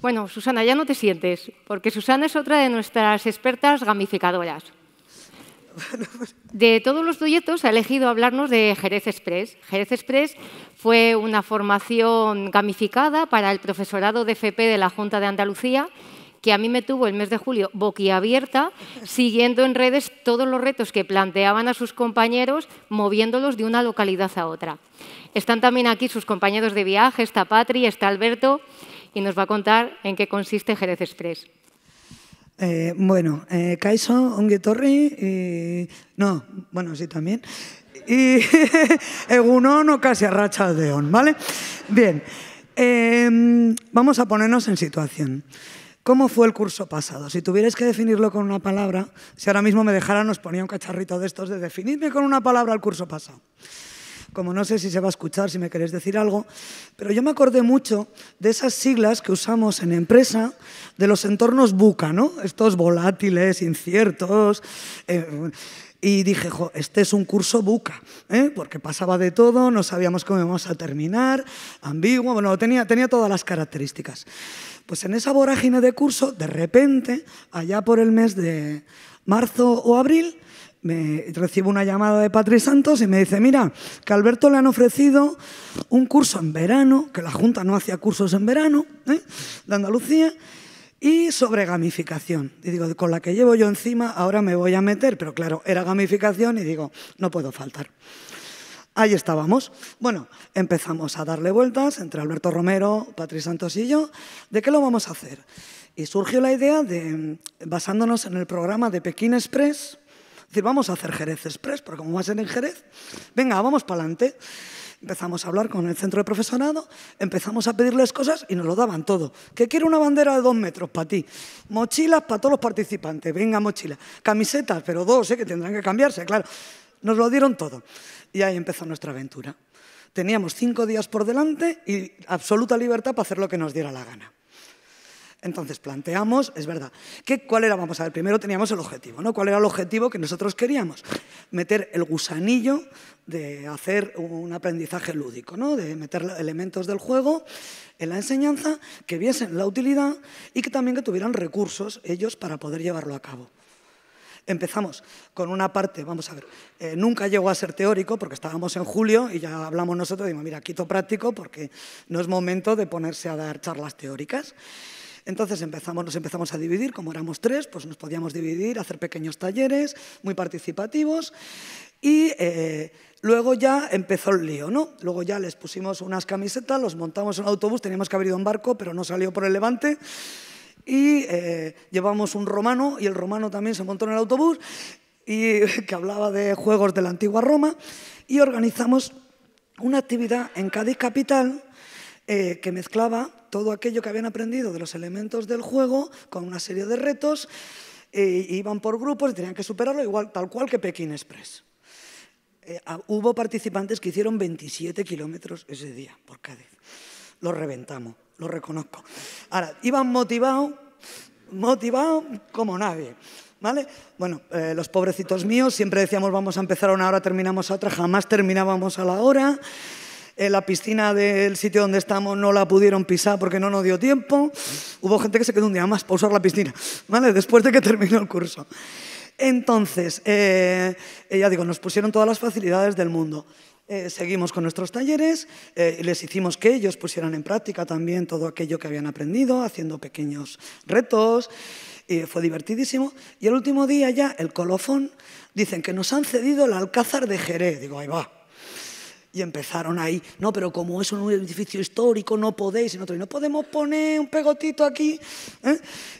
Bueno, Susana, ya no te sientes, porque Susana es otra de nuestras expertas gamificadoras. De todos los proyectos ha elegido hablarnos de Jerez Express. Jerez Express fue una formación gamificada para el profesorado de FP de la Junta de Andalucía que a mí me tuvo el mes de julio boquiabierta, siguiendo en redes todos los retos que planteaban a sus compañeros, moviéndolos de una localidad a otra. Están también aquí sus compañeros de viaje, está Patri, está Alberto, y nos va a contar en qué consiste Jerez Express. Eh, bueno, eh, Kaiso, y no, bueno, sí también, y Egunon o casi de ¿vale? Bien, em, vamos a ponernos en situación. ¿Cómo fue el curso pasado? Si tuvierais que definirlo con una palabra, si ahora mismo me dejaran, nos ponía un cacharrito de estos de definirme con una palabra el curso pasado como no sé si se va a escuchar, si me queréis decir algo, pero yo me acordé mucho de esas siglas que usamos en empresa de los entornos buca, ¿no? Estos volátiles, inciertos. Eh, y dije, jo, este es un curso buca, ¿eh? porque pasaba de todo, no sabíamos cómo íbamos a terminar, ambiguo, bueno, tenía, tenía todas las características. Pues en esa vorágine de curso, de repente, allá por el mes de marzo o abril, me recibo una llamada de Patri Santos y me dice, mira, que a Alberto le han ofrecido un curso en verano, que la Junta no hacía cursos en verano, ¿eh? de Andalucía, y sobre gamificación. Y digo, con la que llevo yo encima, ahora me voy a meter, pero claro, era gamificación y digo, no puedo faltar. Ahí estábamos. Bueno, empezamos a darle vueltas entre Alberto Romero, Patri Santos y yo, de qué lo vamos a hacer. Y surgió la idea de, basándonos en el programa de Pekín Express, decir, vamos a hacer Jerez Express, porque como va a ser en Jerez, venga, vamos para adelante. Empezamos a hablar con el centro de profesorado, empezamos a pedirles cosas y nos lo daban todo. Que quiero una bandera de dos metros para ti, mochilas para todos los participantes, venga mochilas. camisetas, pero dos, eh, que tendrán que cambiarse, claro. Nos lo dieron todo y ahí empezó nuestra aventura. Teníamos cinco días por delante y absoluta libertad para hacer lo que nos diera la gana. Entonces planteamos, es verdad, que cuál era, vamos a ver, primero teníamos el objetivo, ¿no? ¿Cuál era el objetivo que nosotros queríamos? Meter el gusanillo de hacer un aprendizaje lúdico, ¿no? De meter elementos del juego en la enseñanza que viesen la utilidad y que también que tuvieran recursos ellos para poder llevarlo a cabo. Empezamos con una parte, vamos a ver, eh, nunca llegó a ser teórico porque estábamos en julio y ya hablamos nosotros, digo, mira, quito práctico porque no es momento de ponerse a dar charlas teóricas. Entonces empezamos, nos empezamos a dividir, como éramos tres, pues nos podíamos dividir, hacer pequeños talleres muy participativos y eh, luego ya empezó el lío, ¿no? Luego ya les pusimos unas camisetas, los montamos en un autobús, teníamos que haber ido en barco, pero no salió por el levante y eh, llevamos un romano y el romano también se montó en el autobús y que hablaba de juegos de la antigua Roma y organizamos una actividad en Cádiz Capital eh, que mezclaba todo aquello que habían aprendido de los elementos del juego con una serie de retos, eh, iban por grupos y tenían que superarlo igual, tal cual que Pekín Express. Eh, ah, hubo participantes que hicieron 27 kilómetros ese día por Cádiz. Lo reventamos, lo reconozco. Ahora, iban motivados, motivados como nadie. ¿Vale? Bueno, eh, los pobrecitos míos siempre decíamos vamos a empezar a una hora, terminamos a otra, jamás terminábamos a la hora la piscina del sitio donde estamos no la pudieron pisar porque no nos dio tiempo. Hubo gente que se quedó un día más para usar la piscina, ¿vale? Después de que terminó el curso. Entonces, eh, ya digo, nos pusieron todas las facilidades del mundo. Eh, seguimos con nuestros talleres, eh, les hicimos que ellos pusieran en práctica también todo aquello que habían aprendido, haciendo pequeños retos, y fue divertidísimo. Y el último día ya, el colofón, dicen que nos han cedido el Alcázar de Jerez. Digo, ahí va, y empezaron ahí, no, pero como es un edificio histórico, no podéis, no podemos poner un pegotito aquí. ¿eh?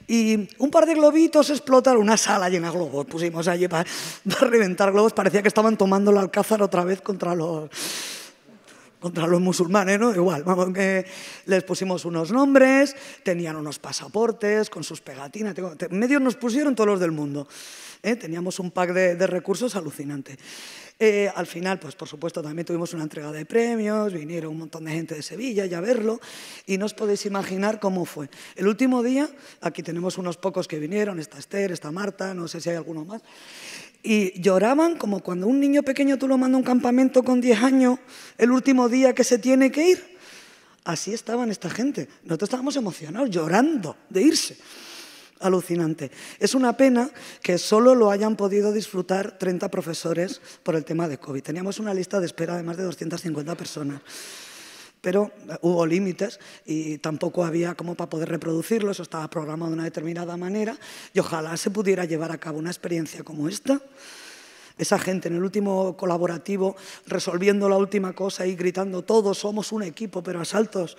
Y un par de globitos explotaron, una sala llena de globos, pusimos allí para, para reventar globos, parecía que estaban tomando el alcázar otra vez contra los contra los musulmanes, ¿no? Igual, vamos, que les pusimos unos nombres, tenían unos pasaportes con sus pegatinas, medios nos pusieron todos los del mundo. ¿eh? Teníamos un pack de, recursos alucinante. Eh, al final, pues por supuesto, también tuvimos una entrega de premios, vinieron un montón de gente de Sevilla ya a verlo, y no os podéis imaginar cómo fue. El último día, aquí tenemos unos pocos que vinieron, está Esther, está Marta, no sé si hay alguno más, y lloraban como cuando un niño pequeño tú lo mandas a un campamento con 10 años, el último día que se tiene que ir. Así estaban esta gente. Nosotros estábamos emocionados, llorando de irse. Alucinante. Es una pena que solo lo hayan podido disfrutar 30 profesores por el tema de COVID. Teníamos una lista de espera de más de 250 personas pero eh, hubo límites y tampoco había como para poder reproducirlo, eso estaba programado de una determinada manera y ojalá se pudiera llevar a cabo una experiencia como esta esa gente en el último colaborativo resolviendo la última cosa y gritando todos somos un equipo, pero a saltos.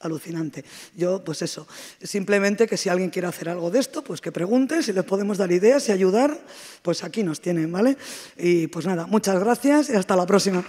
Alucinante. Yo, pues eso, simplemente que si alguien quiere hacer algo de esto, pues que pregunte, si les podemos dar ideas y ayudar, pues aquí nos tienen, ¿vale? Y pues nada, muchas gracias y hasta la próxima.